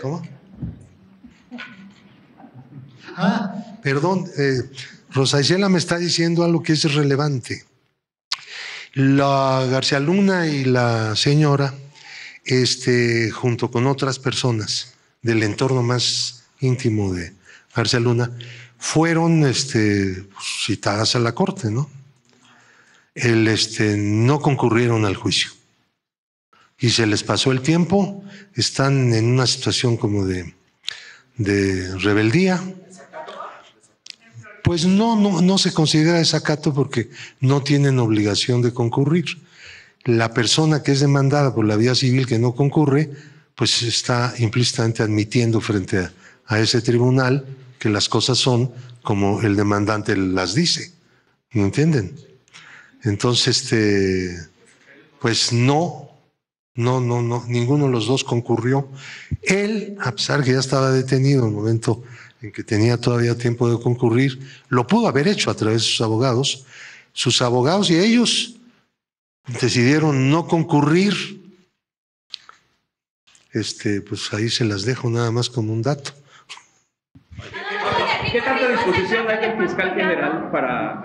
¿Cómo? Ah, perdón, eh, Rosa Isela me está diciendo algo que es relevante. La García Luna y la señora, este, junto con otras personas del entorno más íntimo de García Luna, fueron este, pues, citadas a la corte, ¿no? El, este, no concurrieron al juicio y se les pasó el tiempo, están en una situación como de, de rebeldía. Pues no, no, no se considera desacato porque no tienen obligación de concurrir. La persona que es demandada por la vía civil que no concurre, pues está implícitamente admitiendo frente a, ese tribunal que las cosas son como el demandante las dice. ¿Me entienden? Entonces, este, pues no no, no, no, ninguno de los dos concurrió. Él, a pesar que ya estaba detenido en el momento en que tenía todavía tiempo de concurrir, lo pudo haber hecho a través de sus abogados. Sus abogados y ellos decidieron no concurrir. Este, pues ahí se las dejo nada más como un dato. ¿Qué tanta disposición hay del fiscal general para